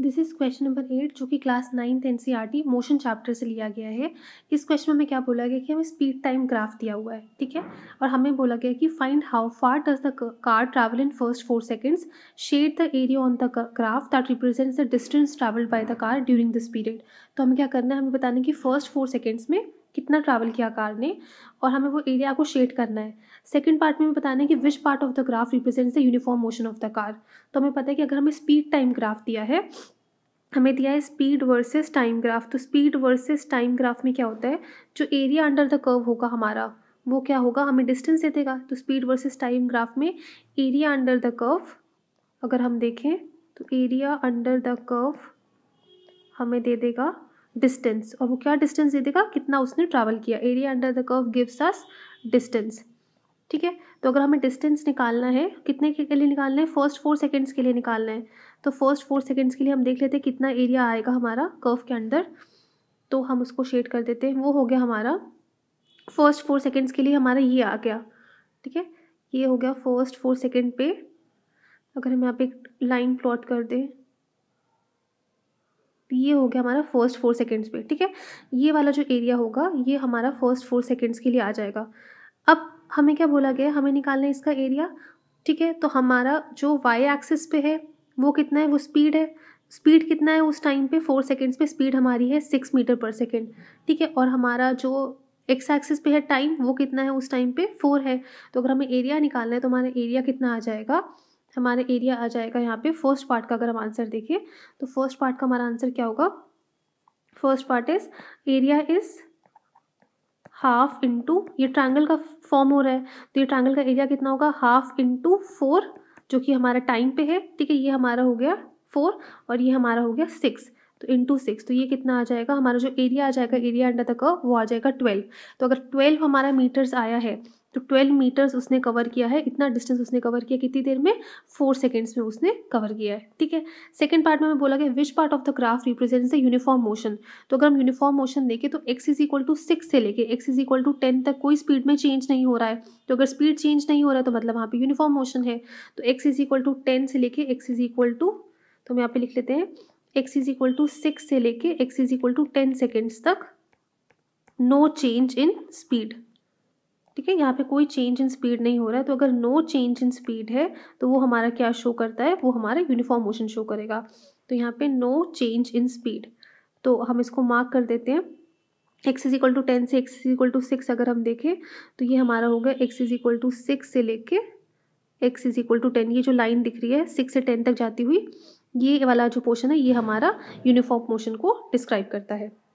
this is question number eight जो कि class ninth N C R T motion chapter से लिया गया है इस क्वेश्चन में हमें क्या बोला गया कि हमें स्पीड टाइम ग्राफ दिया हुआ है ठीक है और हमें बोला गया कि find how far does the car travel in first four seconds shade the area on the graph that represents the distance travelled by the car during this period तो हमें क्या करना है हमें बताना है कि फर्स्ट फोर सेकेंड्स में कितना ट्रैवल किया कार ने और हमें वो एरिया को शेड करना है सेकंड पार्ट में हमें बताना है कि which part of the graph represents the uniform motion of the car तो हमें पता है कि अगर हमें स्पीड टाइम ग्राफ दिया है हमें दिया है स्पीड वर्सेस टाइम ग्राफ तो स्पीड वर्सेस टाइम ग्राफ में क्या होता है जो एरिया अंडर द कर्व होगा हमारा वो क्या होगा हमें डिस्टेंस दे देगा तो स्पीड वर्सेस टाइम ग्राफ में एरिया अंडर द कर्व अगर हम देखें तो एरिया अंडर द कर्व हमें दे देगा डिस्टेंस और वो क्या डिस्टेंस दे देगा कितना उसने ट्रैवल किया area under the curve gives us distance ठीक है तो अगर हमें डिस्टेंस निकालना है कितने के लिए निकालना है फर्स्ट फोर सेकेंड्स के लिए निकालना है तो फर्स्ट फोर सेकेंड्स के लिए हम देख लेते हैं कितना एरिया आएगा हमारा कर्व के अंदर तो हम उसको शेड कर देते हैं वो हो गया हमारा फर्स्ट फोर सेकेंड्स के लिए हमारा ये आ गया ठीक है ये हो गया फर्स्ट फोर सेकेंड पे अगर हम यहाँ पे एक लाइन प्लॉट कर दें ये हो गया हमारा फर्स्ट फोर सेकेंड्स पे ठीक है ये वाला जो एरिया होगा ये हमारा फर्स्ट फोर सेकेंड्स के लिए आ जाएगा अब हमें क्या बोला गया हमें निकालना है इसका एरिया ठीक है तो हमारा जो वाई एक्सिस पे है वो कितना है वो स्पीड है स्पीड कितना है उस टाइम पे फोर सेकेंड्स पे स्पीड हमारी है सिक्स मीटर पर सेकेंड ठीक है और हमारा जो एक्स एक्सिस पे है टाइम वो कितना है उस टाइम पे फोर है तो अगर हमें एरिया निकालना है तो हमारा एरिया कितना आ जाएगा हमारा एरिया आ जाएगा यहाँ पे फर्स्ट पार्ट का अगर हम आंसर देखें तो फर्स्ट पार्ट का हमारा आंसर क्या होगा first part is area is half into ये ट्रायंगल का फॉर्म हो रहा है तो ये ट्रायंगल का एरिया कितना होगा हाफ इंटू फोर जो कि हमारा टाइम पे है ठीक है ये हमारा हो गया फोर और ये हमारा हो गया सिक्स तो इंटू सिक्स तो ये कितना आ जाएगा हमारा जो एरिया आ जाएगा एरिया अंडर द कर्व वो आ जाएगा ट्वेल्व तो अगर ट्वेल्व हमारा मीटर्स आया है तो ट्वेल्व मीटर्स उसने कवर किया है इतना डिस्टेंस उसने कवर किया कितनी देर में फोर सेकेंड्स में उसने कवर किया है ठीक है सेकेंड पार्ट में बोला गया which part of the graph represents the uniform motion तो अगर हम यूनिफॉर्म मोशन देखें तो x is equal to six से लेके x is equal to ten तक कोई स्पीड में चेंज नहीं हो रहा है तो अगर स्पीड चेंज नहीं हो रहा है तो मतलब वहाँ पर यूनिफॉर्म मोशन है तो x is equal to ten से लेके एक्स इज इक्वल टू तो हम यहाँ पे लिख लेते हैं x is equal to six से लेके x is equal to ten seconds तक नो चेंज इन स्पीड ठीक है यहाँ पे कोई चेंज इन स्पीड नहीं हो रहा है तो अगर नो चेंज इन स्पीड है तो वो हमारा क्या शो करता है वो हमारा यूनिफॉर्म मोशन शो करेगा तो यहाँ पे नो चेंज इन स्पीड तो हम इसको मार्क कर देते हैं x is equal to ten से x is equal to six अगर हम देखें तो ये हमारा होगा x is equal to six से लेके x is equal to ten ये जो लाइन दिख रही है सिक्स से टेन तक जाती हुई ये वाला जो पोर्शन है ये हमारा यूनिफॉर्म मोशन को डिस्क्राइब करता है